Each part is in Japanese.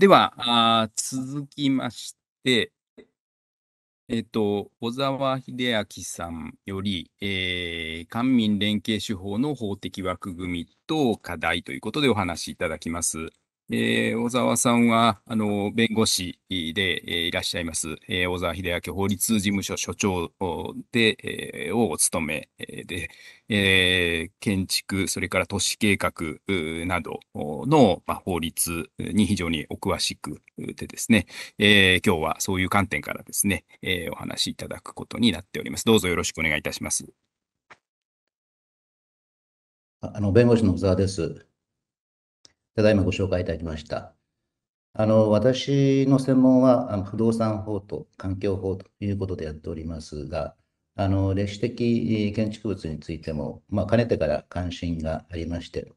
では、あ続きまして、えっ、ー、と、小沢秀明さんより、えー、官民連携手法の法的枠組みと課題ということでお話しいただきます。えー、小沢さんは、あの、弁護士で、えー、いらっしゃいます、えー、小沢秀明法律事務所所長で、えー、をお務めで、えー、建築、それから都市計画などの、まあ、法律に非常にお詳しくてですね、えー、今日はそういう観点からですね、えー、お話しいただくことになっております。どうぞよろしくお願いいたします。あの、弁護士の小沢です。ただいまご紹介いただきました。あの私の専門はあの不動産法と環境法ということでやっておりますが、あの歴史的建築物についても、まあ、かねてから関心がありまして、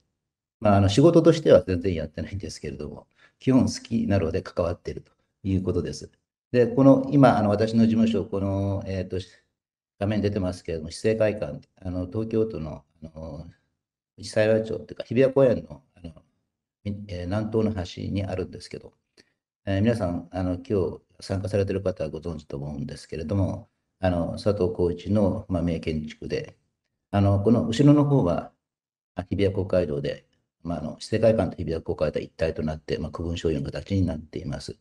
まあ、あの仕事としては全然やってないんですけれども、基本好きなので関わっているということです。で、この今、あの私の事務所、この、えーと、画面出てますけれども、市政会館、あの東京都のあの市災害庁というか、日比谷公園のあの南東の端にあるんですけど、えー、皆さん、あの今日参加されている方はご存知と思うんですけれども、あの佐藤浩一の、まあ、名建築で、あのこの後ろの方は日比谷公会堂で、まあ、あのと日比谷公会堂一体となって、まあ、区分所有の形になっています。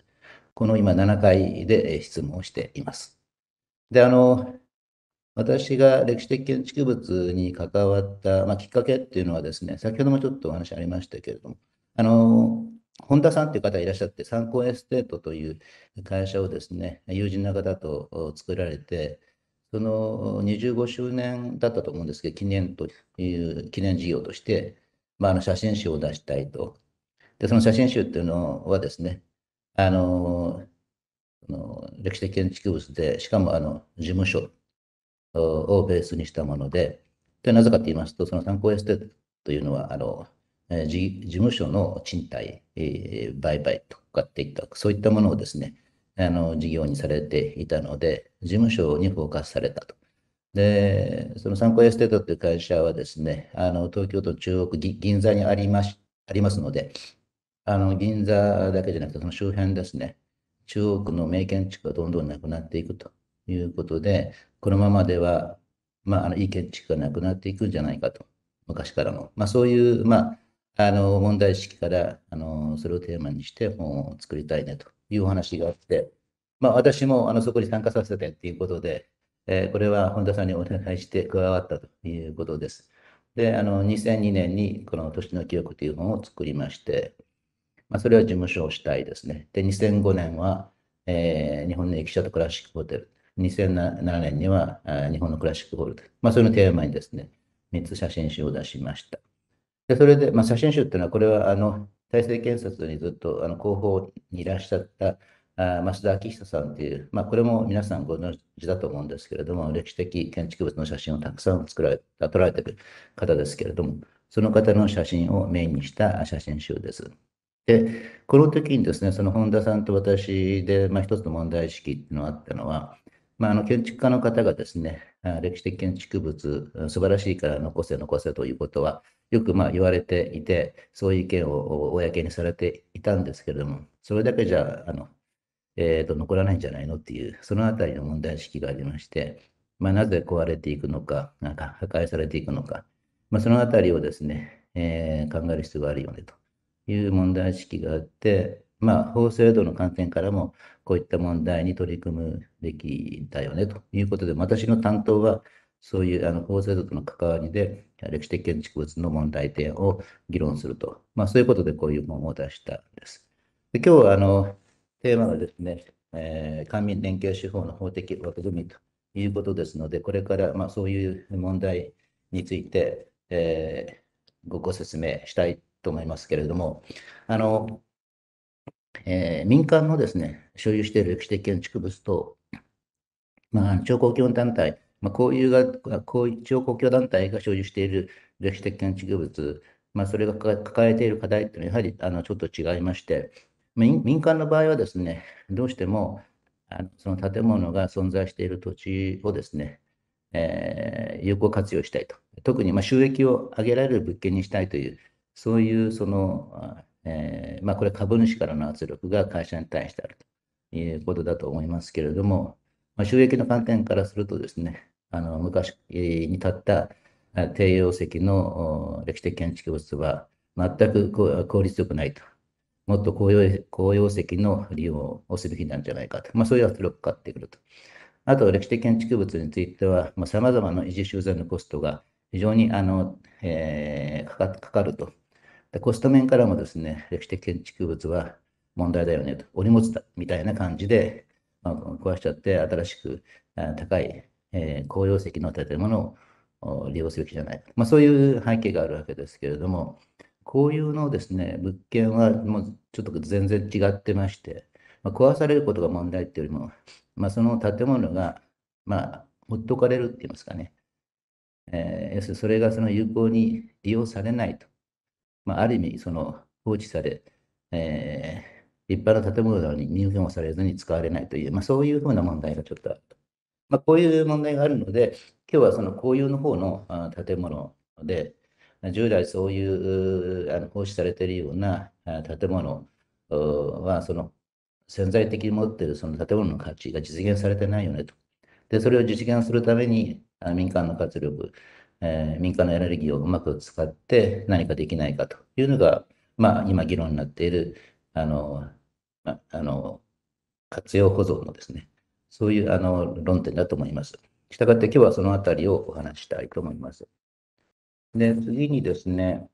この今、7階で質問をしています。で、あの、私が歴史的建築物に関わった、まあ、きっかけっていうのはですね、先ほどもちょっとお話ありましたけれども、あの、本田さんっていう方いらっしゃって、参考エステートという会社をですね、友人の方と作られて、その25周年だったと思うんですけど、記念という記念事業として、まあ、あの写真集を出したいと。で、その写真集っていうのはですね、あの、の歴史的建築物で、しかもあの事務所をベースにしたもので、でなぜかと言いますと、その参考エステートというのは、あの事務所の賃貸、売買とかっていった、そういったものをですね、あの事業にされていたので、事務所にフォーカスされたと。で、その参考エステートっていう会社はですね、あの東京都中央区銀座にありましありますので、あの銀座だけじゃなくて、その周辺ですね、中央区の名建築がどんどんなくなっていくということで、このままでは、まあ、あのいい建築がなくなっていくんじゃないかと、昔からの。まあ、そういう、まああの問題意識からあのそれをテーマにして本を作りたいねというお話があって、まあ、私もあのそこに参加させてということで、えー、これは本田さんにお願いして加わったということです。で、あの2002年にこの「年の記憶」という本を作りまして、まあ、それは事務所を主体ですね。で、2005年は、えー、日本の駅舎とクラシックホテル。2007年には日本のクラシックホールド、まあ、そのテーマにですね、3つ写真集を出しました。でそれで、まあ、写真集っていうのは、これはあの大成建設にずっとあの広報にいらっしゃったあ増田明久さんという、まあ、これも皆さんご存知だと思うんですけれども、歴史的建築物の写真をたくさん作られたている方ですけれども、その方の写真をメインにした写真集です。で、この時にですね、その本田さんと私で、まあ、一つの問題意識っていうのがあったのは、まあ、あの建築家の方がですね、歴史的建築物、素晴らしいから残せ残せということは、よくまあ言われていて、そういう意見を公にされていたんですけれども、それだけじゃあの、えーと、残らないんじゃないのっていう、そのあたりの問題意識がありまして、まあ、なぜ壊れていくのか、なんか破壊されていくのか、まあ、そのあたりをですね、えー、考える必要があるよねという問題意識があって、まあ、法制度の観点からも、こういった問題に取り組むべきだよねということで、私の担当は、そういうあの法制度との関わりで、歴史的建築物の問題点を議論すると、まあ、そういうことでこういう本を出したんです。で今日はあのテーマはですね、えー、官民連携手法の法的枠組みということですので、これから、まあ、そういう問題について、えー、ご説明したいと思いますけれども、あのえー、民間のですね所有している歴史的建築物と、まあ、超高基本団体まあ、こういうが、こう一応公共団体が所有している歴史的建築物、まあ、それが抱えている課題っていうのは、やはりあのちょっと違いまして、民間の場合はですね、どうしてもあのその建物が存在している土地をですね、えー、有効活用したいと、特にま収益を上げられる物件にしたいという、そういうその、えー、まあ、これ、株主からの圧力が会社に対してあるということだと思いますけれども、まあ、収益の観点からするとですね、あの昔に建った帝王石の歴史的建築物は全く効率よくないと。もっと高揚高揚石の利用をすべきなんじゃないかと。まあ、そういう圧力がかかってくると。あと、歴史的建築物については、さまざ、まな維持修繕のコストが非常にあの、えー、かかかかるとで。コスト面からもですね、歴史的建築物は問題だよねと。お荷物だみたいな感じで、まあ、壊しちゃって、新しく高いえ公用席の建物を利用する気じゃない。まあ、そういう背景があるわけですけれども、こういうのですね、物件はもうちょっと全然違ってまして、まあ、壊されることが問題っていうよりも、まあ、その建物が、まあ、ほっとかれるって言いますかね。えー、要するにそれがその有効に利用されないと。まあ、ある意味、その放置され、えー、立派な建物なのに入居もされずに使われないという、まあ、そういうふうな問題がちょっとあると。まあ、こういう問題があるので、今日はその紅うの方の建物で、従来そういうあの行使されているような建物は、その潜在的に持っているその建物の価値が実現されてないよねと。で、それを実現するために民間の活力、え民間のエネルギーをうまく使って何かできないかというのが、まあ、今議論になっている、あの、あの活用保存のですね、そういうあの論点だと思います。したがって今日はそのあたりをお話したいと思います。で、次にですね、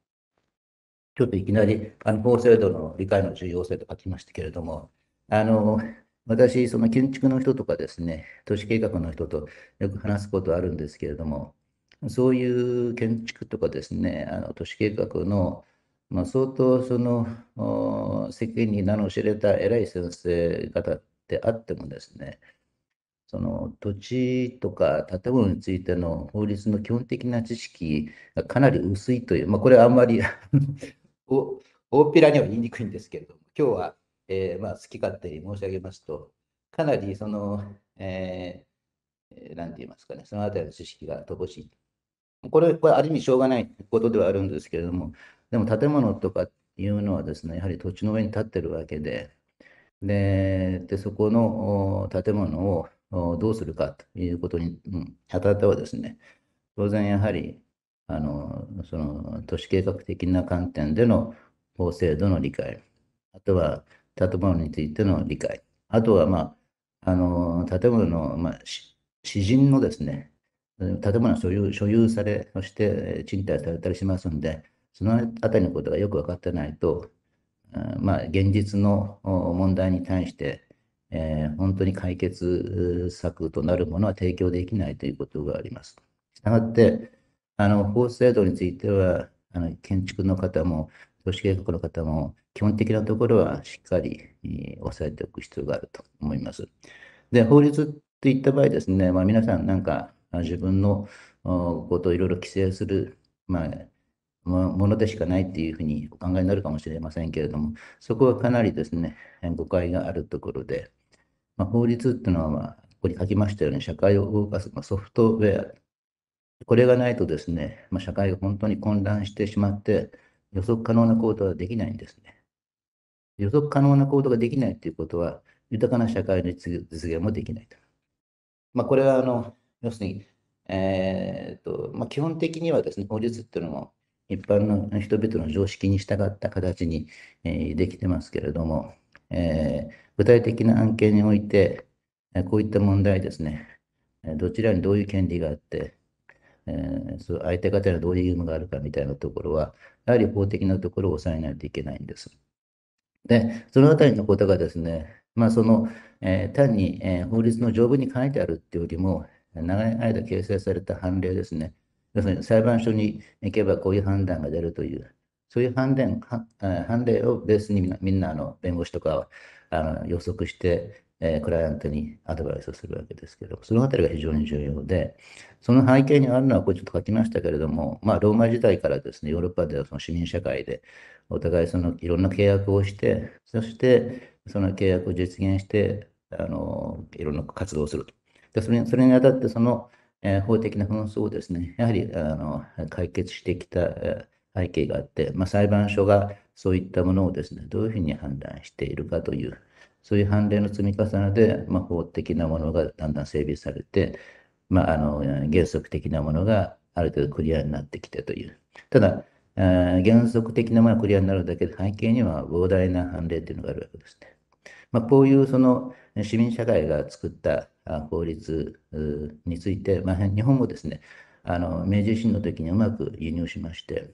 ちょっといきなり、あの、法制度の理解の重要性と書きましたけれども、あの、私、その建築の人とかですね、都市計画の人とよく話すことあるんですけれども、そういう建築とかですね、あの都市計画の、まあ、相当その世間に名の知れた偉い先生方であってもですね、その土地とか建物についての法律の基本的な知識がかなり薄いという、まあ、これはあんまり 大っぴらには言いにくいんですけれども、今日は、えー、まあ、好き勝手に申し上げますと、かなりその、えー、なんて言いますかね、そのあたりの知識が乏しい。これはある意味しょうがないことではあるんですけれども、でも建物とかいうのはですね、やはり土地の上に立ってるわけで、で、でそこの建物をどうするかということに、うん、あたってはですね、当然やはり、あの、その都市計画的な観点での法制度の理解、あとは建物についての理解、あとは、まあ、あの、建物の、まあ、詩人のですね、建物所有所有され、そして賃貸されたりしますんで、そのあたりのことがよく分かってないと、まあ、現実の問題に対してえー、本当に解決策となるものは提供できないということがあります。したがって、あの法制度については、あの建築の方も都市計画の方も、基本的なところはしっかり、えー、押さえておく必要があると思います。で、法律といった場合ですね、まあ、皆さんなんか自分のことをいろいろ規制する、まあ、ものでしかないっていうふうにお考えになるかもしれませんけれども、そこはかなりですね、誤解があるところで、まあ、法律っていうのは、まあ、ここに書きましたように、社会を動かすソフトウェア。これがないとですね、まあ、社会が本当に混乱してしまって、予測可能な行動はできないんですね。予測可能な行動ができないということは、豊かな社会の実現もできないと。まあ、これはあの、要するに、えーとまあ、基本的にはですね、法律っていうのも一般の人々の常識に従った形に、えー、できてますけれども、えー、具体的な案件において、こういった問題ですね、どちらにどういう権利があって、えー、そ相手方にはどういう義務があるかみたいなところは、やはり法的なところを抑えないといけないんです。で、そのあたりのことがですね、まあ、その、えー、単に、えー、法律の条文に書いてあるっていうよりも、長い間形成された判例ですね、要するに裁判所に行けばこういう判断が出るという、そういう判断判例をベースにみんなの弁護士とかはあの予測して、えー、クライアントにアドバイスをするわけですけど、そのあたりが非常に重要で、その背景にあるのは、これちょっと書きましたけれども、まあ、ローマ時代からですね、ヨーロッパではその市民社会で、お互いそのいろんな契約をして、そしてその契約を実現して、あのいろんな活動をすると。でそれそれにあたって、その、えー、法的な紛争をですね、やはりあの解決してきた、えー背景があって、まあ、裁判所がそういったものをですね、どういうふうに判断しているかという、そういう判例の積み重ねで、まあ、法的なものがだんだん整備されて、まあ、あの原則的なものがある程度クリアになってきてという。ただ、えー、原則的なものがクリアになるだけで背景には膨大な判例というのがあるわけですね。まあ、こういうその市民社会が作った法律について、まあ、日本もですね、あの明治維新の時にうまく輸入しまして、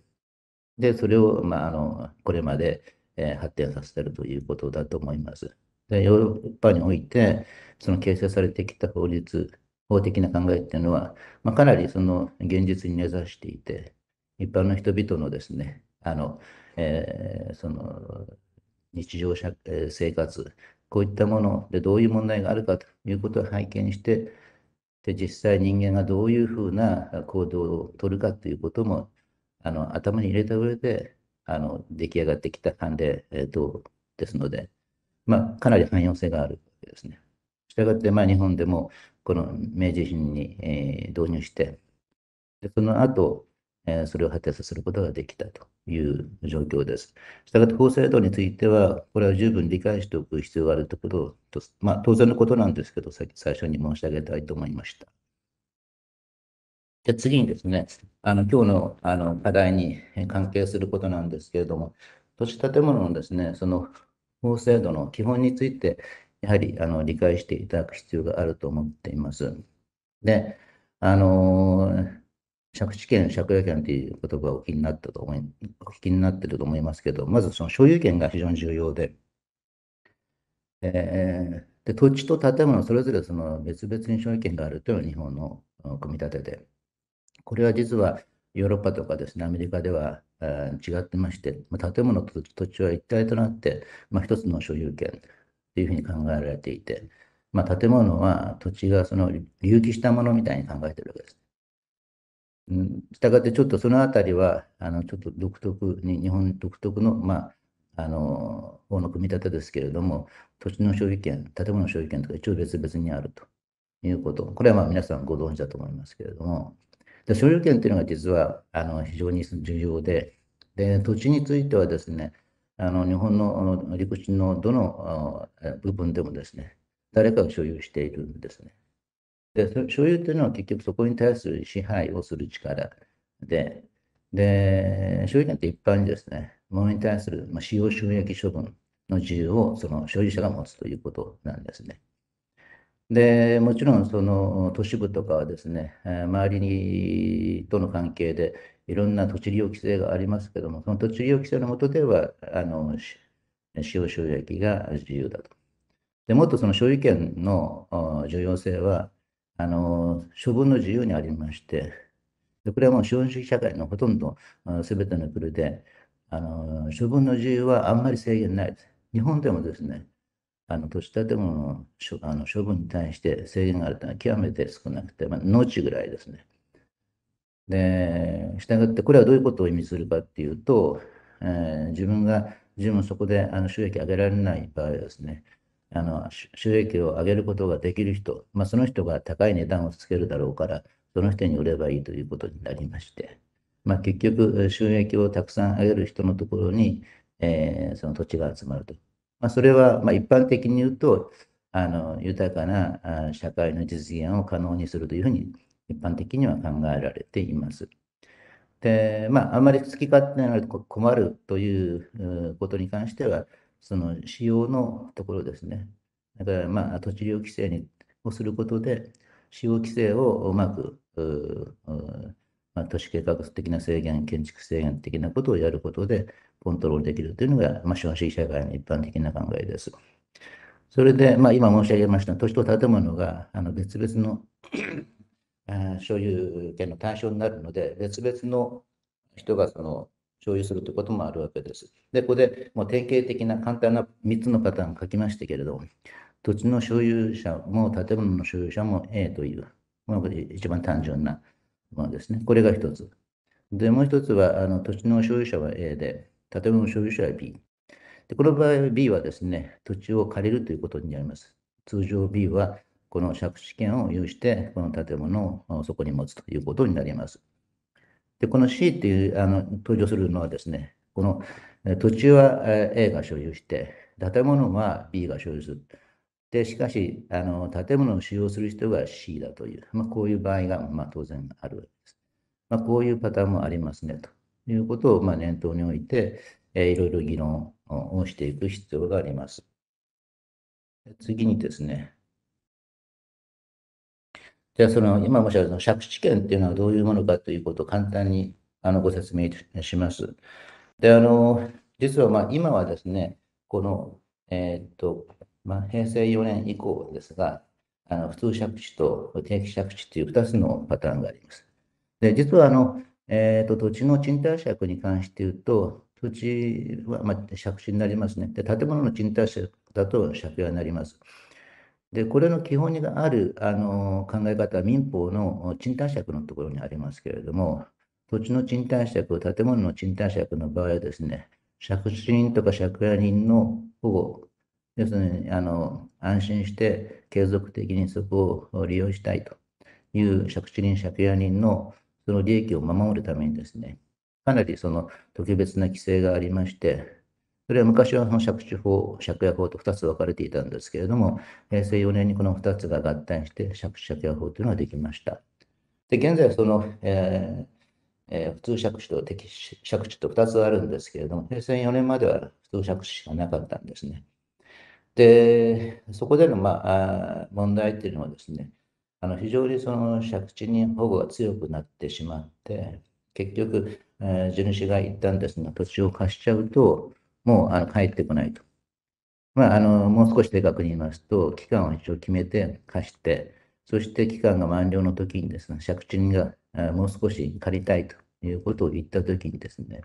で、それを、まあ、あの、これまで、えー、発展させてるということだと思います。で、ヨーロッパにおいて、その形成されてきた法律、法的な考えっていうのは、まあ、かなりその現実に根ざしていて、一般の人々のですね、あの、えー、その、日常社、えー、生活、こういったものでどういう問題があるかということを背景にして、で実際人間がどういうふうな行動をとるかということもあの、頭に入れた上で、あの、出来上がってきた判例、えー、等ですので、まあ、かなり汎用性があるわけですね。したがって、まあ、日本でも、この明治品に、えー、導入して、でその後、えー、それを発達することができたという状況です。したがって法制度については、これは十分理解しておく必要があるところと、まあ、当然のことなんですけど、最初に申し上げたいと思いました。じゃ次にですね、あの今日のあの課題に関係することなんですけれども、土地建物のですね、その法制度の基本について、やはりあの理解していただく必要があると思っています。で、あの借地権、借家権という言葉をお聞きになったと思い、お聞きになっていると思いますけど、まずその所有権が非常に重要で、えー、で土地と建物それぞれその別々に所有権があるというのが日本の組み立てで、これは実はヨーロッパとかですね、アメリカでは違ってまして、まあ、建物と土地は一体となって、まあ、一つの所有権というふうに考えられていて、まあ、建物は土地がその隆起したものみたいに考えてるわけです。したがってちょっとそのあたりは、あのちょっと独特に、日本独特の、まあ、あの法の組み立てですけれども、土地の所有権、建物の所有権とか一応別々にあるということ、これはまあ皆さんご存知だと思いますけれども、で所有権というのが実はあの非常に重要でで、土地についてはですね、あの日本の陸地のどの部分でもですね、誰かが所有しているんですね。で、所有というのは結局そこに対する支配をする力で、で、所有権って一般にですね、物に対する使用収益処分の自由をその所有者が持つということなんですね。でもちろんその都市部とかはですね、周りにとの関係でいろんな土地利用規制がありますけども、その土地利用規制の下ではあの使用収益が自由だと。でもっとその所有権の重要性はあの処分の自由にありまして、でこれはもう資本主義社会のほとんど全ての国であの、処分の自由はあんまり制限ないです。日本でもですね、あの土地建物の処あの処分に対して制限があるというのは極めて少なくて、まあ、農地ぐらいですね。で、したがってこれはどういうことを意味するかっていうと、えー、自分が、自分そこであの収益上げられない場合はですね、あの収益を上げることができる人、まあ、その人が高い値段をつけるだろうから、その人に売ればいいということになりまして、まあ、結局、収益をたくさん上げる人のところに、えー、その土地が集まると。まあ、それはま一般的に言うと、あの豊かな社会の実現を可能にするというふうに一般的には考えられています。で、まあ、あまり好き勝手なので困るということに関しては、その使用のところですね。だから、まあ、土地利用規制にをすることで、使用規制をうまく、まあ、都市計画的な制限、建築制限的なことをやることで、コントロールできるというのが、まあ、資本主義社会の一般的な考えです。それで、まあ、今申し上げました土地と建物があの別々の 所有権の対象になるので、別々の人がその所有するということもあるわけです。で、ここでもう典型的な簡単な3つのパターンを書きましたけれども、土地の所有者も建物の所有者も A という、まあ、一番単純なものですね。これが1つ。で、もう1つはあの土地の所有者は A で、建物所有者は B。でこの場合 B はですね、土地を借りるということになります。通常 B はこの借地権を有して、この建物をそこに持つということになります。で、この C っていうあの登場するのはですね、この土地は A が所有して、建物は B が所有する。で、しかし、あの建物を使用する人が C だという、まあ、こういう場合が、まあ、当然あるわけです。まあ、こういうパターンもありますねと。いうことをまあ念頭において、えー、いろいろ議論をしていく必要があります。次にですね、じゃあその今申し上げた借地権っていうのはどういうものかということを簡単にあのご説明します。で、あの、実はまあ今はですね、この、えー、っと、まあ、平成4年以降ですが、あの普通借地と定期借地という2つのパターンがあります。で、実はあのえー、と、土地の賃貸借に関して言うと、土地は、まあ、借地になりますね。で、建物の賃貸借だと借家になります。で、これの基本にある、あの考え方は民法の賃貸借のところにありますけれども、土地の賃貸借、建物の賃貸借の場合はですね、借地人とか借家人の保護、要するにあの安心して継続的にそこを利用したいという借地人、借家人のその利益を守るためにですね、かなりその特別な規制がありまして、それは昔はその借地法、借家法と2つ分かれていたんですけれども、平成4年にこの2つが合体して、借地借家法というのができました。で、現在はその、えーえー、普通借地と適借地と2つあるんですけれども、平成4年までは普通借地しかなかったんですね。で、そこでの、まあ、問題っていうのはですね、あの非常にその借地に保護が強くなってしまって結局、えー、地主が一旦ですね土地を貸しちゃうともうあの帰ってこないと。まあ、あのもう少し正確に言いますと期間を一応決めて貸してそして期間が満了の時にですね借地人が、えー、もう少し借りたいということを言った時にですね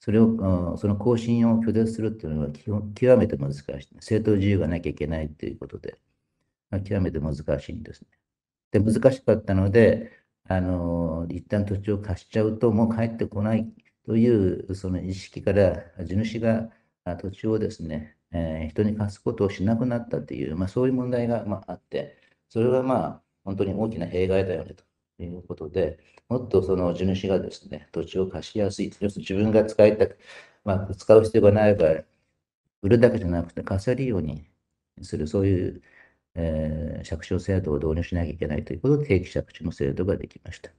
それを、その更新を拒絶するっていうのは極めて難しい。正当自由がなきゃいけないっていうことで、極めて難しいんですね。で難しかったので、あの、一旦土地を貸しちゃうと、もう帰ってこないという、その意識から、地主が土地をですね、えー、人に貸すことをしなくなったという、まあ、そういう問題が、まあ、あって、それはまあ、本当に大きな弊害だよねということで、もっとその地主がですね、土地を貸しやすい、要するに自分が使いたく、まあ、使う必要がない場合、売るだけじゃなくて貸せるようにする、そういうえー、借地制度を導入しなきゃいけないということで、定期借地の制度ができました。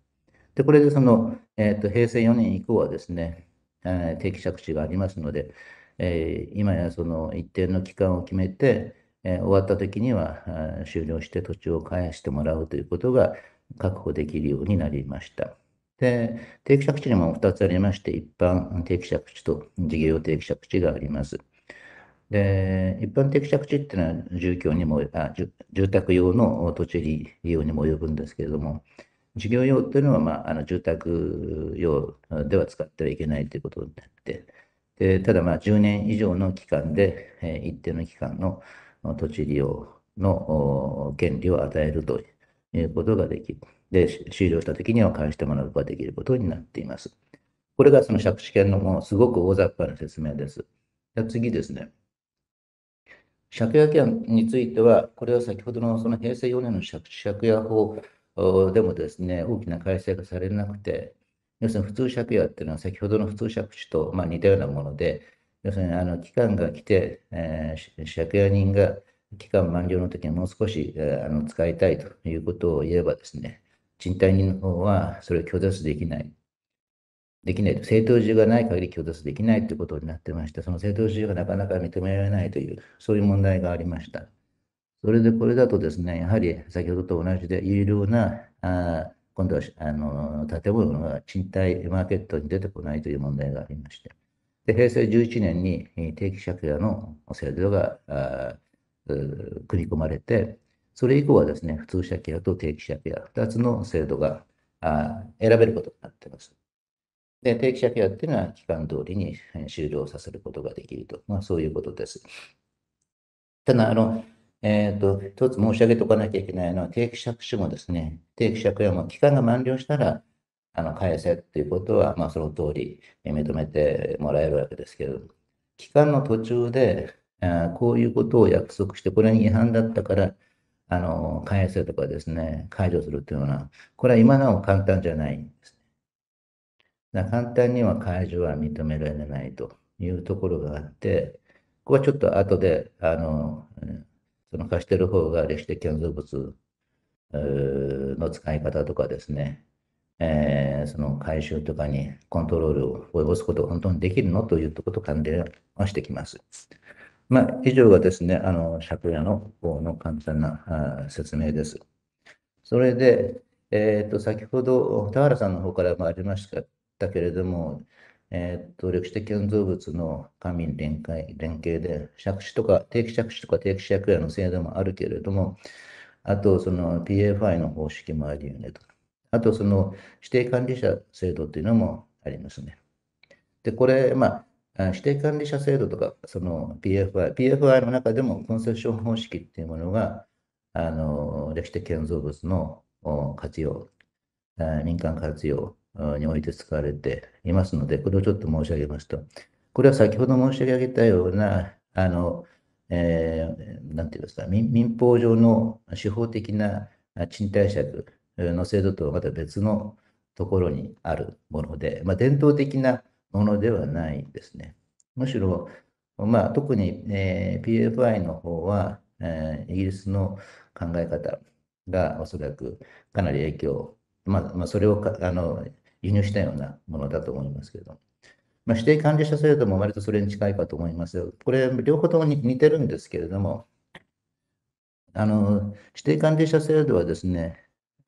で、これでその、えーと、平成4年以降はですね、えー、定期借地がありますので、えー、今やその一定の期間を決めて、えー、終わった時には終了して土地を返してもらうということが確保できるようになりました。で、定期借地にも2つありまして、一般定期借地と事業用定期借地があります。で、一般的借地っていうのは住居にも、あ住宅用の土地利用にも及ぶんですけれども、事業用というのは、まあ、あの住宅用では使ってはいけないということになって、でただまあ10年以上の期間で、えー、一定の期間の土地利用の権利を与えるということができる。で、終了したときには返してもらうことができることになっています。これがその借地権のもうすごく大雑把な説明です。じゃ次ですね。借家権については、これは先ほどのその平成4年の借家法でもですね、大きな改正がされなくて、要するに普通借家っていうのは先ほどの普通借地とまあ似たようなもので、要するにあの期間が来て、えー、借家人が期間満了の時にもう少し、えー、あの使いたいということを言えばですね、賃貸人の方はそれを拒絶できない。できないと、正当需要がない限り共通できないということになってまして、その正当需要がなかなか認められないという、そういう問題がありました。それでこれだとですね、やはり先ほどと同じで、有料な、あ今度はあの建物が賃貸マーケットに出てこないという問題がありまして、で平成11年に定期借家の制度が組み込まれて、それ以降はですね、普通借家と定期借家、2つの制度が選べることになっています。で、定期借家というのは期間通りに終了させることができると、まあ、そういうことです。ただ、あの、えー、と、一つ申し上げておかなきゃいけないのは、定期借家もですね、定期借家も期間が満了したら、あの返せということは、まあ、その通り認めてもらえるわけですけれども、期間の途中で、あこういうことを約束して、これに違反だったから、あの、返せとかですね、解除するというのは、これは今なお簡単じゃないんです。簡単には解除は認められないというところがあって、ここはちょっと後で、あの、その貸してる方が歴史的建造物の使い方とかですね、えー、その回収とかにコントロールを及ぼすことが本当にできるのということ関連はしてきます。まあ、以上がですね、あの、借家の方の簡単な説明です。それで、えっ、ー、と、先ほど、田原さんの方からもありましただけれども、えー、っと歴史的建造物の官民連携、連携で、借地とか定期借地とか定期借家の制度もあるけれども、あとその PFI の方式もあるよねと。あとその指定管理者制度っていうのもありますね。で、これ、まあ、指定管理者制度とか、その PFI、PFI の中でもコンセッション方式っていうものが、あの歴史的建造物の活用、民間活用において使われていますので、これをちょっと申し上げますと、これは先ほど申し上げたような、あの、えー、なんていうんですか民、民法上の司法的な賃貸借の制度とはまた別のところにあるもので、まあ、伝統的なものではないですね。むしろ、まあ、特に、えー、PFI の方は、えー、イギリスの考え方がおそらくかなり影響まあ、まあ、それをあの輸入したようなものだと思いますけれども。まあ、指定管理者制度も割とそれに近いかと思いますよ。これ、両方ともに似てるんですけれども、あの指定管理者制度はですね、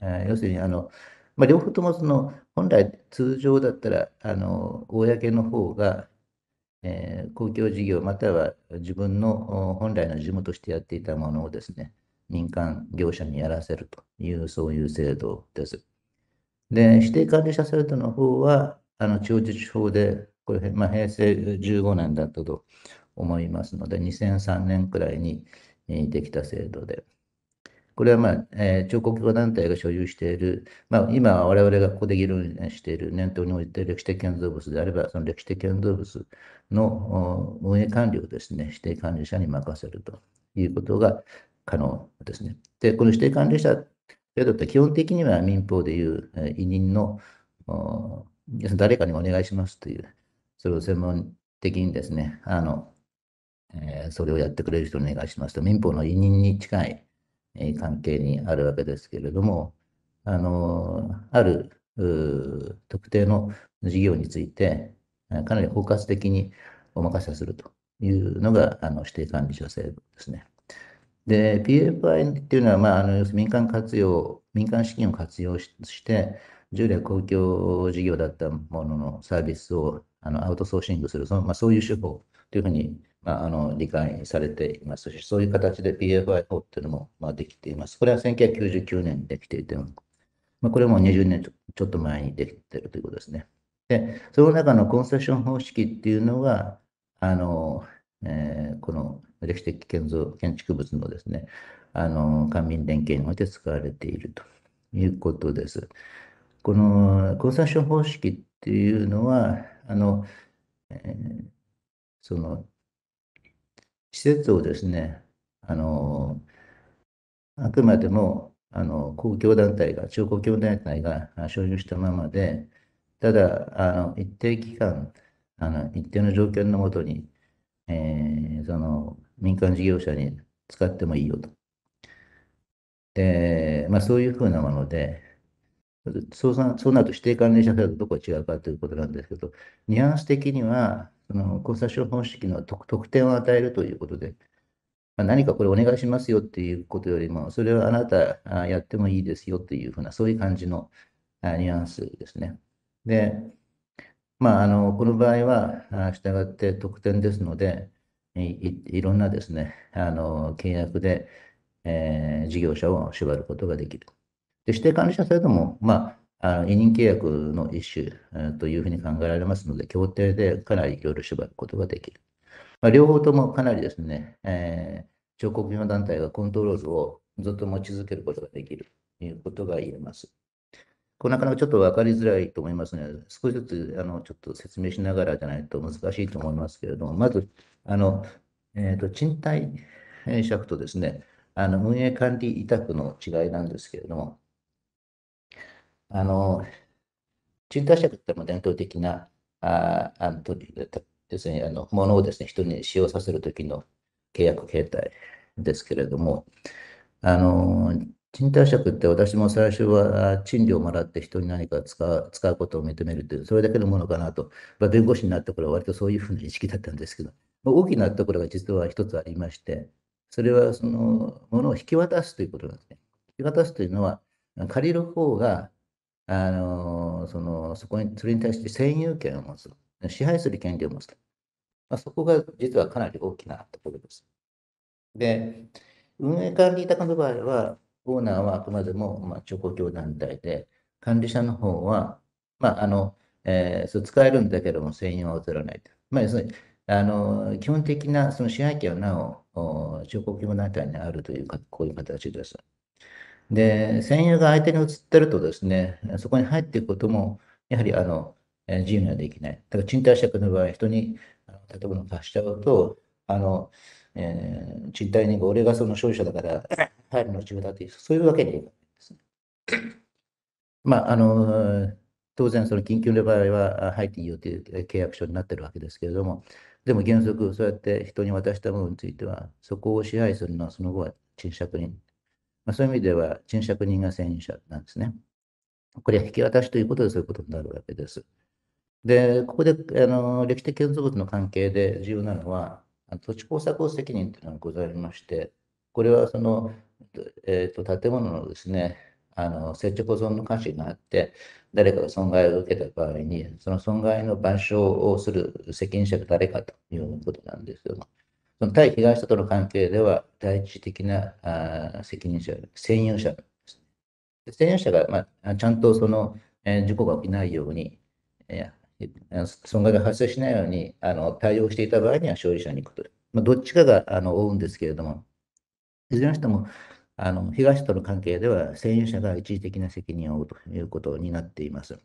えー、要するにあの、まあ、両方ともその本来通常だったらあの公の方が、えー、公共事業または自分の本来の事務としてやっていたものをですね民間業者にやらせるというそういう制度です。で、指定管理者制度の方は、あの、中日法で、これ、まあ、平成15年だったと思いますので、2003年くらいにできた制度で、これは、まあえー、彫刻家団体が所有している、まあ、今我々がここで議論している念頭において歴史的建造物であれば、その歴史的建造物の運営管理をですね、指定管理者に任せるということが可能ですね。で、この指定管理者制度って基本的には民法でいう委任の、要するに誰かにお願いしますという、それを専門的にですね、あの、えー、それをやってくれる人にお願いしますと、民法の委任に近い、えー、関係にあるわけですけれども、あのー、ある特定の事業について、かなり包括的にお任せするというのが、あの指定管理者制度ですね。で、PFI っていうのは、まあ、あの要するに民間活用、民間資金を活用して、従来公共事業だったもののサービスをあのアウトソーシングする、そのまあ、そういう手法というふうに、まあ、あの理解されていますし、そういう形で PFI 法っていうのも、まあ、できています。これは1999年にできていて、まあ、これも20年ちょっと前にできているということですね。で、その中のコンセッション方式っていうのは、あのえー、この歴史的建造、建築物のですね、あの、官民連携において使われているということです。この交差書方式っていうのは、あの、えー、その、施設をですね、あの、あくまでも、あの、公共団体が、方公共団体が所有したままで、ただ、あの、一定期間、あの、一定の条件のもとに、えー、その、民間事業者に使ってもいいよと。で、まあ、そういうふうなもので、そうなると指定関連者制度とどこが違うかということなんですけど、ニュアンス的には、その交差処方式の特典を与えるということで、まあ、何かこれお願いしますよっていうことよりも、それはあなたやってもいいですよっていうふうな、そういう感じのニュアンスですね。で、まあ、あのこの場合は、従って特典ですので、いろんなですね、あの、契約で、えー、事業者を縛ることができる。で、指定管理者制度も、まあ、あの委任契約の一種、えー、というふうに考えられますので、協定でかなりいろいろ縛ることができる。まあ、両方ともかなりですね、えー、彫刻業団体がコントロールをずっと持ち続けることができるということが言えます。こなかなかちょっと分かりづらいと思いますの、で、少しずつあのちょっと説明しながらじゃないと難しいと思いますけれども、まずあの、えっ、ー、と、賃貸借とですね、あの、運営管理委託の違いなんですけれども、あの、賃貸借っても伝統的な、ああのですね、あの、のをですね、人に使用させるときの契約形態ですけれども、あの、賃貸借って私も最初は賃料をもらって人に何か使う使うことを認めるという、それだけのものかなと、まあ、弁護士になってから、は割とそういうふうな意識だったんですけど、大きなところが実は一つありまして、それはそのものを引き渡すということなんですね。引き渡すというのは、借りる方が、あのそのそこにそれに対して占有権を持つ、支配する権利を持つ。まあ、そこが実はかなり大きなところです。で、運営管理委託の場合は、オーナーはあくまでも、まあ、中古業団体で、管理者の方は、まああのえー、そ使えるんだけども、専用は移らないと。まあ、要するにあの基本的なその支配権はなお中国規模党にあるというか、こういう形です。で、戦友が相手に移ってるとですね、そこに入っていくことも、やはりあの自由にはできない。だから賃貸借の場合、人に建物を貸しちゃうと、あのえー、賃貸人が俺がその消費者だから入るの自由だという、そういうわけにはいかないですね。まあ、あの当然、その緊急の場合は入っていいよという契約書になってるわけですけれども、でも原則、そうやって人に渡したものについては、そこを支配するのはその後は賃借人。まあ、そういう意味では、賃借人が占有者なんですね。これは引き渡しということでそういうことになるわけです。で、ここであの歴史的建造物の関係で重要なのは、土地工作責任というのがございまして、これはその、えーと、と建物のですね、あの設置保存の価値があって、誰かが損害を受けた場合に、その損害の賠償をする責任者が誰かということなんですよ。その対被害者との関係では、第一的なあ責任者、占有者ですね。占有者が、まあ、ちゃんとその、えー、事故が起きないように、損害が発生しないようにあの対応していた場合には、消費者に行くと。まあ、どっちかがあの負うんですけれども、いずれにしても、あの東との関係では占有者が一時的な責任を負うということになっています。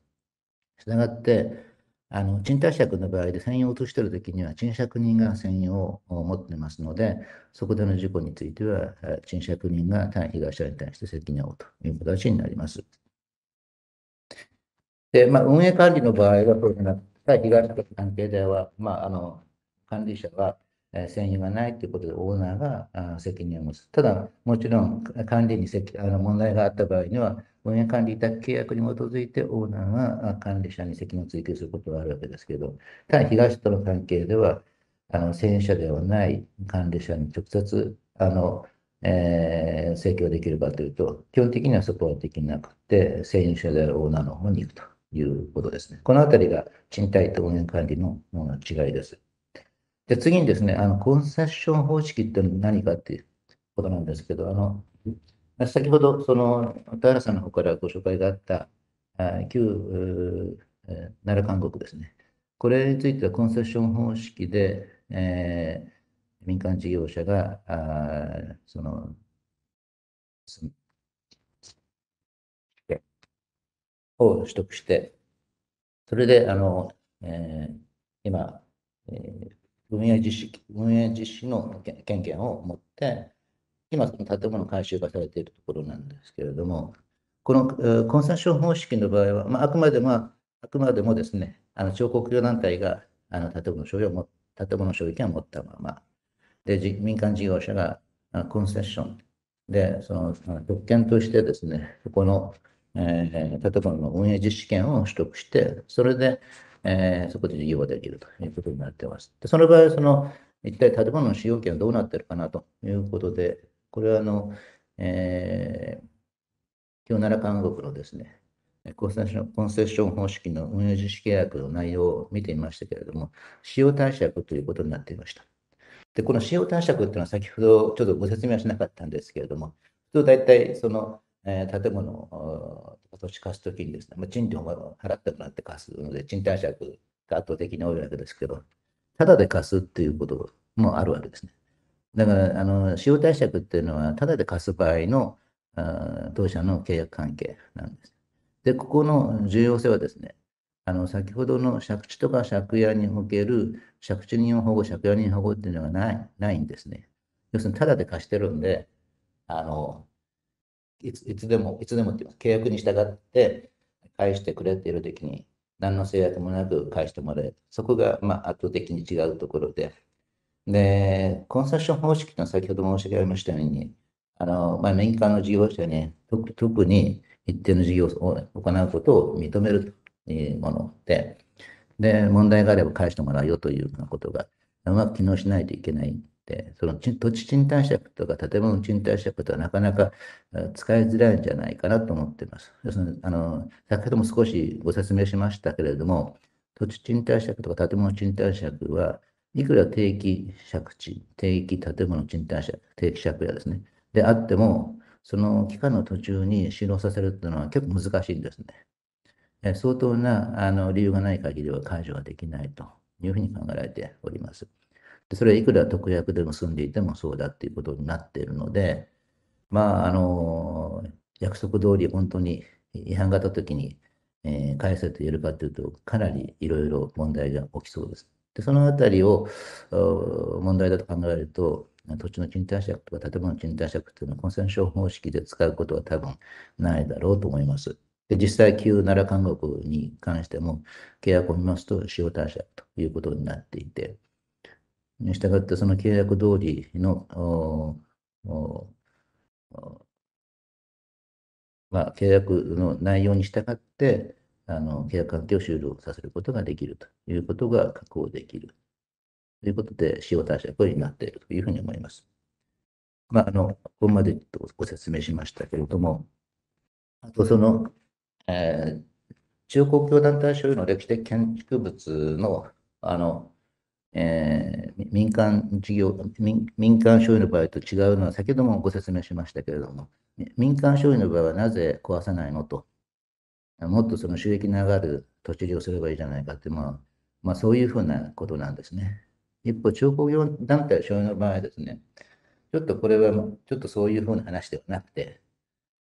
したがって、あの賃貸借の場合で占用を落としているときには、賃借人が占用を持ってますので、そこでの事故については、賃借人が対被害者に対して責任を負うという形になります。でまあ、運営管理の場合は、そうなく対被害者との関係では、まあ、あの管理者は繊維はないということで、オーナーが責任を持つ。ただ、もちろん管理にあの問題があった場合には、運営管理委託契約に基づいてオーナーが管理者に責任を追及することはあるわけですけど、ただ、東との関係では、あの戦車者ではない管理者に直接あの、えー、請求できるかというと、基本的にはそこはできなくて、戦車者であるオーナーの方に行くということですね。このあたりが賃貸と運営管理の違いです。で、次にですね、あの、コンセッション方式っての何かっていうことなんですけど、あの、先ほど、その、田原さんの方からご紹介があった、あ旧、え奈良監獄ですね。これについてはコンセッション方式で、えー、民間事業者が、あその、を取得して、それで、あの、えー、今、えー、運営実施運営実施の権限を持って、今、その建物改修がされているところなんですけれども、このコンセッション方式の場合は、まあ、あくまでも、あくまでもですね、あの彫刻業団体があの建物所有を建物所有権を持ったまま、で民間事業者がコンセッションで、その特権としてですね、そこの、えー、建物の運営実施権を取得して、それでえー、そこで事業ができるということになってます。でその場合、その一体建物の使用権はどうなってるかなということで、これはあの、えー、京奈良監獄のですね、コンセッション方式の運営実施契約の内容を見てみましたけれども、使用貸借ということになっていました。で、この使用貸借っていうのは先ほどちょっとご説明はしなかったんですけれども、普通大体そのえー、建物を土地貸すときにですね、まあ、賃料も払ってもらって貸すので、賃貸借が圧倒的に多いわけですけど、ただで貸すっていうこともあるわけですね。だから、あの、使用貸借っていうのは、ただで貸す場合の、あ当社の契約関係なんです。で、ここの重要性はですね、あの、先ほどの借地とか借家における、借地人保護、借家人保護っていうのがない、ないんですね。要するに、ただで貸してるんで、あの、いついつでも、いつでもって言います。契約に従って返してくれているときに、何の制約もなく返してもらえる。そこが、まあ、圧倒的に違うところで。で、コンサッション方式の先ほど申し上げましたように、あの、まあ、民間の事業者に特、特に一定の事業を行うことを認めるというもので、で、問題があれば返してもらうよというようなことが、うまく機能しないといけない、その土地賃貸借とか建物賃貸借とはなかなか使いづらいんじゃないかなと思っています。要するにあの先ほども少しご説明しましたけれども、土地賃貸借とか建物賃貸借はいくら定期借地、定期建物賃貸借、定期借家ですね、であっても、その期間の途中に使用させるっていうのは結構難しいんですね。え相当なあの理由がない限りは解除ができないというふうに考えられております。それはいくら特約で結んでいてもそうだっていうことになっているので、まあ、あの、約束通り本当に違反があったときに、えー、返せと言えるかというと、かなりいろいろ問題が起きそうです。で、そのあたりを問題だと考えると、土地の賃貸借とか建物の賃貸借というのは、コンセンション方式で使うことは多分ないだろうと思います。で、実際、旧奈良監獄に関しても、契約を見ますと、使用貸借ということになっていて、従ってその契約通りの、まあ、契約の内容に従って、あの契約関係を終了させることができるということが確保できるということで、使用対策になっているというふうに思います。まあ、あのここまでご説明しましたけれども、あとその、えー、中国共団体所有の歴史的建築物のあのえー、民間事業民、民間所有の場合と違うのは、先ほどもご説明しましたけれども、民間所有の場合はなぜ壊さないのと、もっとその収益の上がる土地利用すればいいじゃないかって、まあ、まあ、そういうふうなことなんですね。一方、商古業団体所有の場合ですね、ちょっとこれは、ちょっとそういうふうな話ではなくて、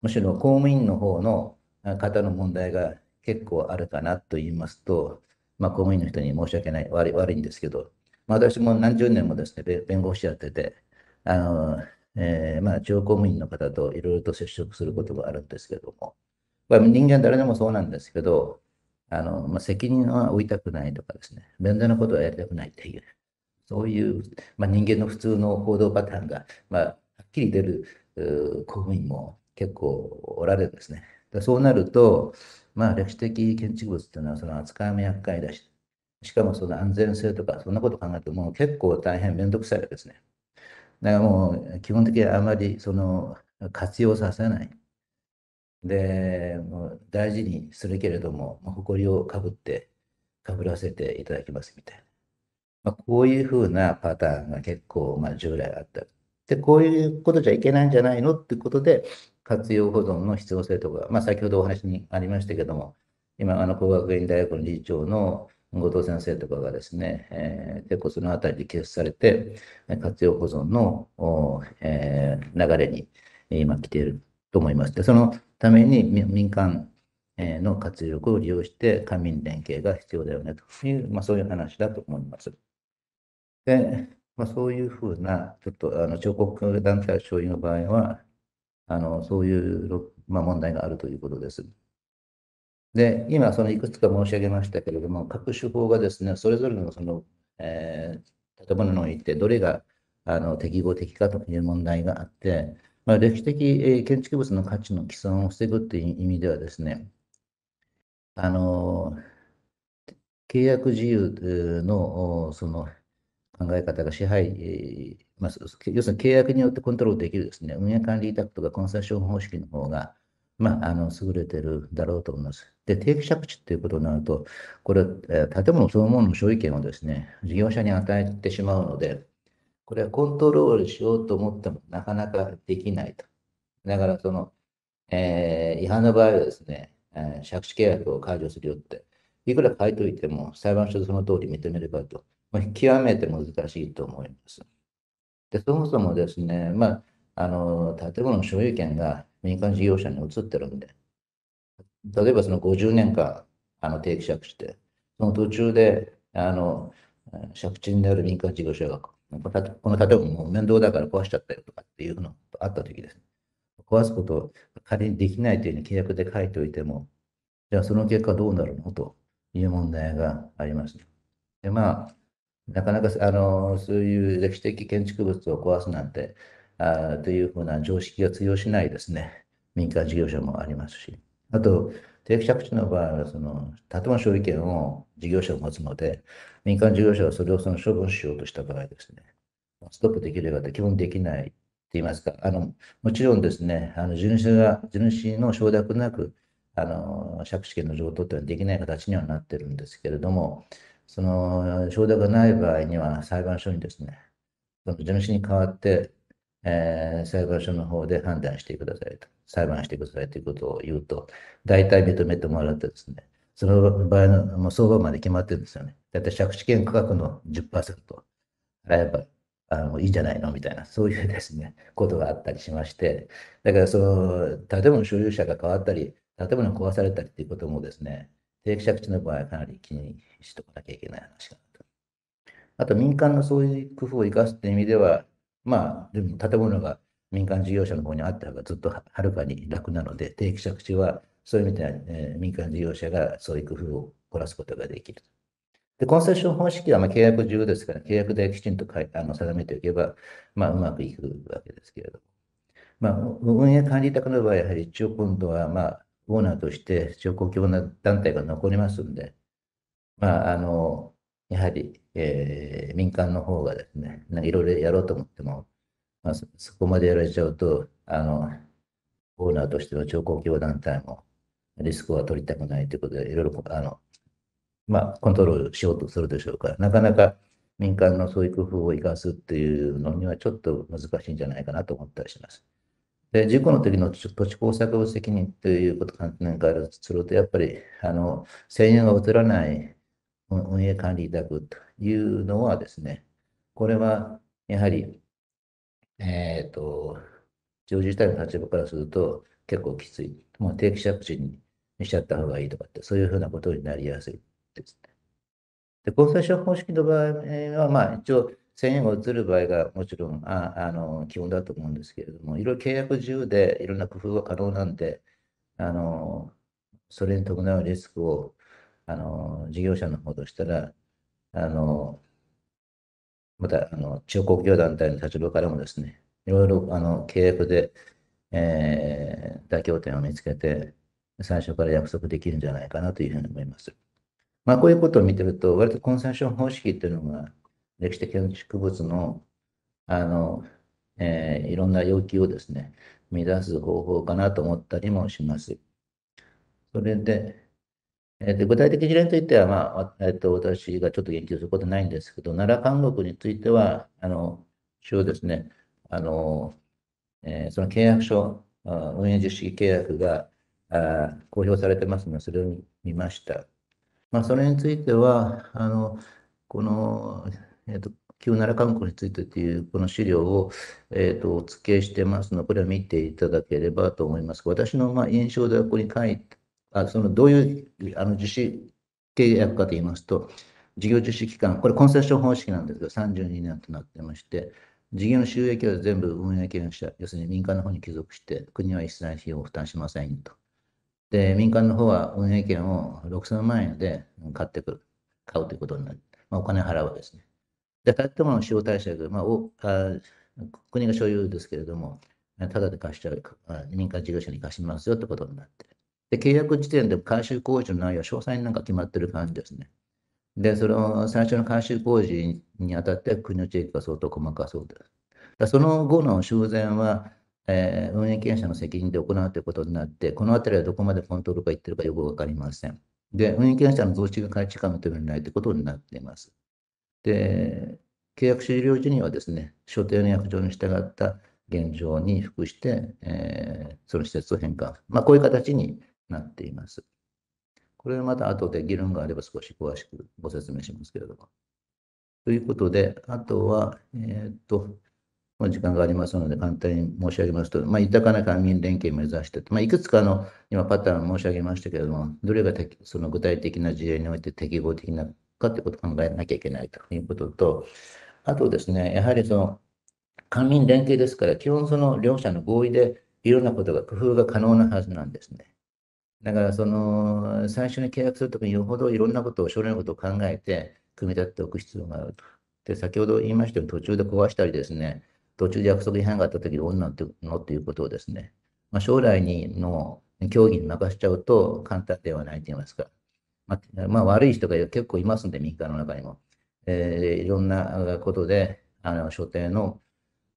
むしろ公務員の方の方の問題が結構あるかなと言いますと、まあ、公務員の人に申し訳ない、悪い悪いんですけど、ま私も何十年もですね、弁護士やってて、あの、えー、まあ、地方公務員の方といろいろと接触することがあるんですけども、これ人間誰でもそうなんですけど、あの、まあ、責任は負いたくないとかですね、面倒なことはやりたくないっていう、そういう、まあ、人間の普通の行動パターンが、まあ、はっきり出る公務員も結構おられるんですね。そうなると、まあ、歴史的建築物っていうのはその扱いも厄介だし、しかもその安全性とか、そんなこと考えても結構大変面倒くさいわけですね。だからもう基本的にあまりその活用させない。で、もう大事にするけれども、誇りをかぶって、かぶらせていただきますみたいな。まあ、こういうふうなパターンが結構、まあ、従来あった。で、こういうことじゃいけないんじゃないのってことで、活用保存の必要性とか、まあ、先ほどお話にありましたけども、今、あの工学院大学の理事長の後藤先生とかがですね、えー、結構そのあたりで消されて、活用保存の、えー、流れに今来ていると思います。で、そのために民間の活力を利用して官民連携が必要だよねという、まあ、そういう話だと思います。で、まあ、そういうふうな、ちょっとあの彫刻団体商品の場合は、あのそういう、まあ、問題があるということです。で、今、そのいくつか申し上げましたけれども、各手法がですね、それぞれのその、えー、建物において、どれがあの適合的かという問題があって、まあ、歴史的、え建築物の価値の毀損を防ぐという意味ではですね、あの契約自由のその考え方が支配、えまあ、要するに契約によってコントロールできるですね、運営管理委託とかコンセッション方式の方が、まあ、あの、優れてるだろうと思います。で、定期借地っていうことになると、これ、えー、建物そのものの所有権をですね、事業者に与えてしまうので、これはコントロールしようと思ってもなかなかできないと。だから、その、えー、違反の場合はですね、えー、借地契約を解除するよって、いくら書いといても裁判所でその通り認めればと、まあ、極めて難しいと思います。で、そもそもですね、まあ、あの、建物の所有権が民間事業者に移ってるんで、例えばその50年間、あの、定期借して、その途中で、あの、借地になる民間事業者が、この建物も面倒だから壊しちゃったよとかっていうのがあった時です、壊すことを仮にできないというふうに契約で書いておいても、じゃあその結果どうなるのという問題があります。で、まあ、なかなか、あの、そういう歴史的建築物を壊すなんて、あというふうな常識が通用しないですね、民間事業者もありますし、あと、定期借地の場合は、その、建物所有権を事業者を持つので、民間事業者はそれをその処分しようとした場合ですね、ストップできれば基本できないって言いますか、あの、もちろんですね、あの、地主が、地主の承諾なく、あの、借地権の譲渡というのはできない形にはなってるんですけれども、その、承諾がない場合には裁判所にですね、その地主に代わって、えー、裁判所の方で判断してくださいと、裁判してくださいということを言うと、大体認めてもらってですね、その場合のもう相場まで決まってるんですよね。だって借地権価格の10%払えばあのいいんじゃないのみたいな、そういうですね、ことがあったりしまして、だからその建物所有者が変わったり、建物壊されたりということもですね、定期借地の場合はかなり気にしておかなきゃいけない話かなと。あと民間のそういう工夫を生かすっていう意味では、まあ、でも建物が民間事業者の方にあった方がずっとはるかに楽なので、定期借地はそういう意味では、えー、民間事業者がそういう工夫を凝らすことができる。で、コンセッション方式はまあ契約自由ですから、契約できちんとあの定めておけば、まあ、うまくいくわけですけれども。まあ、運営管理委託の場合、やはり一応今度は、まあ、オーナーとして、公共な団体が残りますんで、まあ、あの、やはり、えー、民間の方がですね、いろいろやろうと思っても、まあ、そこまでやられちゃうと、あの、オーナーとしての超公共団体もリスクは取りたくないということで、いろいろ、あの、まあ、コントロールしようとするでしょうから、なかなか民間のそういう工夫を生かすっていうのにはちょっと難しいんじゃないかなと思ったりします。で、事故の時の土地工作責任ということ観点からすると、やっぱり、あの、専用が移らない運営管理委託というのはですね、これはやはり、えっ、ー、と、上自治体の立場からすると結構きつい。もう定期借地にしちゃった方がいいとかって、そういうふうなことになりやすいですね。で、公債方式の場合は、まあ一応1000円が移る場合がもちろんああの基本だと思うんですけれども、いろいろ契約自由でいろんな工夫が可能なんで、あの、それに伴うリスクをあの、事業者の方としたら、あの、また、あの、中小業団体の立場からもですね、いろいろ、あの、契約で、えー、妥協点を見つけて、最初から約束できるんじゃないかなというふうに思います。まあ、こういうことを見てると、割とコンセッション方式っていうのが、歴史的建築物の、あの、えー、いろんな要求をですね、乱す方法かなと思ったりもします。それで、えと具体的事例については、まあえっと私がちょっと言及することないんですけど、奈良監獄については、あの一応ですね、あのえー、その契約書、運営実施契約があ公表されてますので、それを見ました。まあ、それについては、あのこの、えーと、旧奈良監獄についてというこの資料を、えーと、お付けしてますので、これを見ていただければと思います。私のまあ印象ではここに書いてあそのどういうあの自主契約かと言いますと、事業実施期間、これコンセッション方式なんですけど、32年となってまして、事業の収益は全部運営権者、要するに民間の方に帰属して、国は一切費用を負担しませんと。で、民間の方は運営権を6000万円で買ってくる、買うということになる。まあ、お金払うわけですね。で、買っもの使用対策、まあおあ、国が所有ですけれども、ただで貸しちゃう、民間事業者に貸しますよってことになってる。で、契約時点で改修工事の内容、詳細になんか決まってる感じですね。で、その最初の改修工事にあたって国の地域が相当細かそうです。だその後の修繕は、えー、運営権者の責任で行うということになって、このあたりはどこまでコントロールがいってるかよくわかりません。で、運営権者の増資が改築可認といないということになっています。で、契約終了時にはですね、所定の約定に従った現状に服して、えー、その施設を変換、まあ、こういう形になっています。これはまた後で議論があれば少し詳しくご説明しますけれども。ということで、あとは、えー、っと、ま時間がありますので、簡単に申し上げますと、まあ、豊かな官民連携を目指して、まあ、いくつかの今パターン申し上げましたけれども、どれがその具体的な事例において適合的なかということを考えなきゃいけないということと、あとですね、やはりその官民連携ですから、基本その両者の合意でいろんなことが、工夫が可能なはずなんですね。だから、その、最初に契約するときによほどいろんなことを、将来のことを考えて、組み立てておく必要があると。で、先ほど言いましたように、途中で壊したりですね、途中で約束違反があったときどうなってのっていうことをですね、まあ、将来にの競技に任せちゃうと簡単ではないと言いますか。まあ、まあ、悪い人が結構いますんで、民間の中にも。えー、いろんなことで、あの、所定の、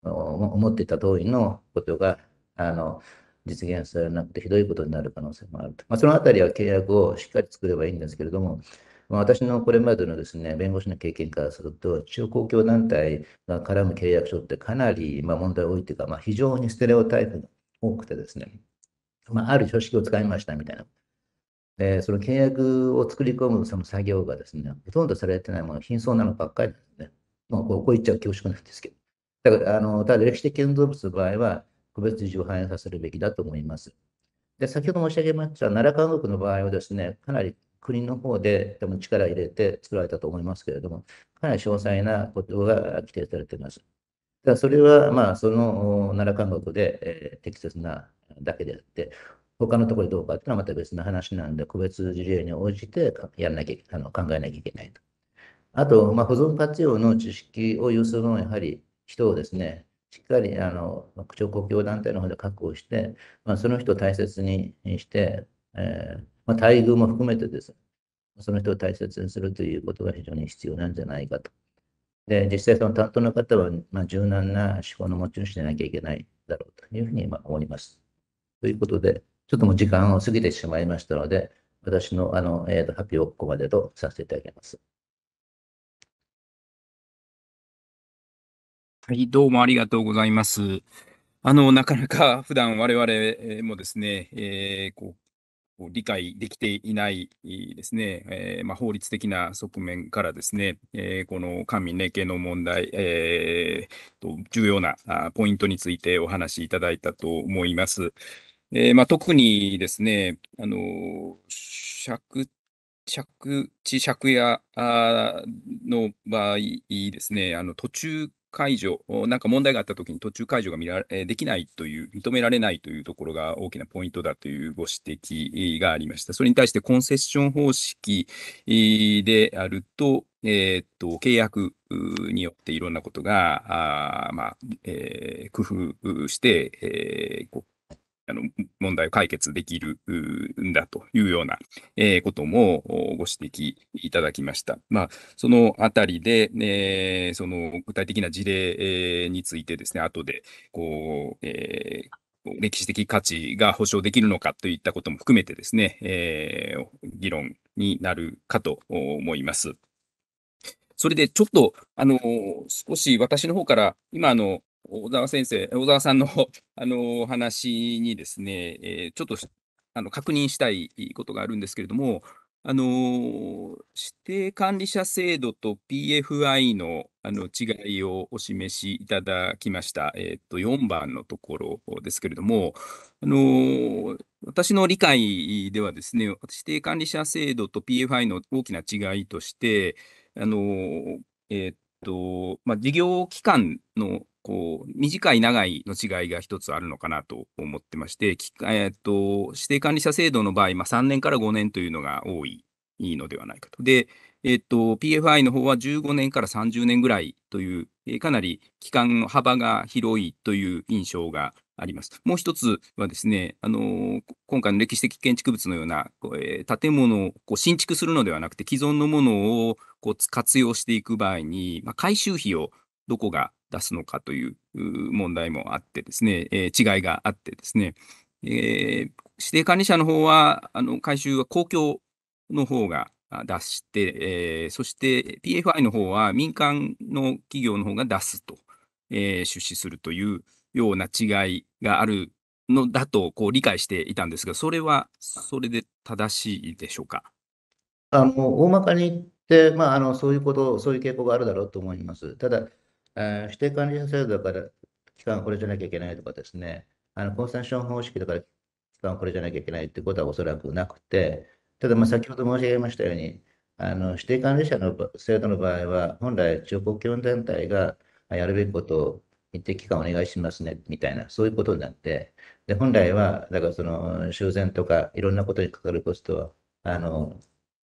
思っていた通りのことが、あの、実現されなくてひどいことになる可能性もあると。まあ、そのあたりは契約をしっかり作ればいいんですけれども、まあ、私のこれまでのですね、弁護士の経験からすると、中公共団体が絡む契約書ってかなり、まあ、問題多いというか、まあ、非常にステレオタイプが多くてですね、まあ、ある書式を使いましたみたいな。で、その契約を作り込むその作業がですね、ほとんどされてないもの、貧相なのばっかりですね。まあ、こう言っちゃ恐縮なんですけど。だから、あの、ただ歴史的建造物の場合は、個別事情を反映させるべきだと思います。で先ほど申し上げました奈良監獄の場合はですね、かなり国の方で多分力を入れて作られたと思いますけれども、かなり詳細なことが規定されています。だそれは、まあ、その奈良監獄で、えー、適切なだけであって、他のところでどうかっていうのはまた別の話なんで、個別事例に応じてやんなきゃあの考えなきゃいけないと。あと、まあ、保存活用の知識を有するのは、やはり人をですね、しっかりあの口調公共団体の方で確保して、まあ、その人を大切にして、えー、まあ、待遇も含めてです、ね、その人を大切にするということが非常に必要なんじゃないかと。で、実際その担当の方は、まあ、柔軟な思考の持ち主でなきゃいけないだろうというふうに思います。ということで、ちょっともう時間を過ぎてしまいましたので、私のあの、えーと、と発表をここまでとさせていただきます。はい、どうもありがとうございます。あの、なかなか 普段我々もですね、えー、こう理解できていないですね、えー、まあ、法律的な側面からですね、えー、この官民連携の問題、えと重要なポイントについてお話しいただいたと思います。えまあ、特にですね、あの借借地借家の場合ですね、あの途中解除、なんか問題があったときに途中解除が見られできないという、認められないというところが大きなポイントだというご指摘がありました。それに対してコンセッション方式であると、えー、っと契約によっていろんなことが、あまあえー、工夫して、えー、あの問題を解決できるんだというような、えー、こともご指摘いただきました。まあ、そのあたりで、えー、その具体的な事例、えー、についてですね、後でこう、えー歴史的価値が保障できるのかといったことも含めてですね、えー、議論になるかと思います。それでちょっと、あの、少し私の方から、今、あの、小沢先生、小沢さんの あの話にですね、えー、ちょっとあの確認したいことがあるんですけれども、あのー、指定管理者制度と PFI のあの違いをお示しいただきました、えー、と4番のところですけれども、あのー、私の理解ではですね、指定管理者制度と PFI の大きな違いとして、あのー、えとまあ、事業機関のこう、短い長いの違いが一つあるのかなと思ってまして、えー、っと、指定管理者制度の場合、まあ、3年から5年というのが多い、いいのではないかと。で、えー、っと、PFI の方は15年から30年ぐらいという、えー、かなり期間の幅が広いという印象があります。もう一つはですね、あのー、今回の歴史的建築物のような、えー、建物をこう新築するのではなくて、既存のものをこう活用していく場合に、まあ、改修費をどこが出すのかという問題もあってですね、えー、違いがあってですね、えー、指定管理者の方は、あの回収は公共の方が出して、えー、そして PFI の方は民間の企業の方が出すと、え出資するというような違いがあるのだとこう理解していたんですが、それはそれで正しいでしょうか。あの大まかに言って、まあ、あのそういうこと、そういう傾向があるだろうと思います。ただ、えー、指定管理者制度だから期間これじゃなきゃいけないとかですね、あのコンサンション方式だから期間これじゃなきゃいけないってことはおそらくなくて、ただま先ほど申し上げましたように、あの指定管理者の制度の場合は、本来、中国基本団体がやるべきことを一定期間お願いしますねみたいな、そういうことになって、で本来は、だからその修繕とかいろんなことにかかるコストは、あの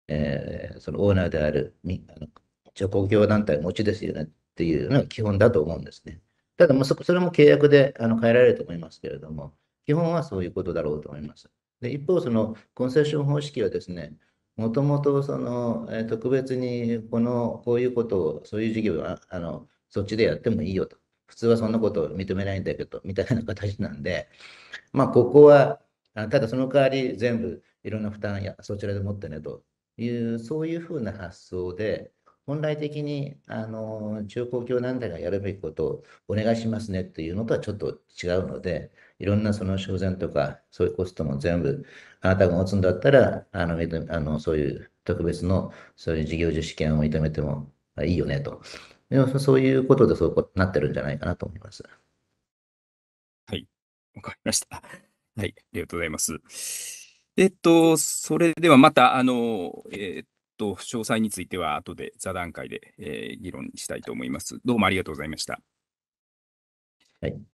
えー、そのオーナーであるあの中国業団体持ちですよねっていうのが基本だと思うんですね。ただ、そそれも契約であの変えられると思いますけれども、基本はそういうことだろうと思います。で一方、そのコンセッション方式はですね、もともとその、え特別にこのこういうことを、そういう事業はあのそっちでやってもいいよと、普通はそんなことを認めないんだけどみたいな形なんで、まあ、ここは、ただその代わり全部いろんな負担やそちらで持ってねという、そういうふうな発想で、本来的にあの中高教団体がやるべきことをお願いしますねというのとはちょっと違うので、いろんなその修繕とか、そういうコストも全部、あなたが持つんだったら、あのあのそういう特別のそういう事業受試権を認めてもいいよねと。でもそういうことでそうなってるんじゃないかなと思います。はい、わかりました。はい、ありがとうございます。えっと、それではまた、あの、えっと、と、詳細については後で座談会で、えー、議論したいと思います。どうもありがとうございました。はい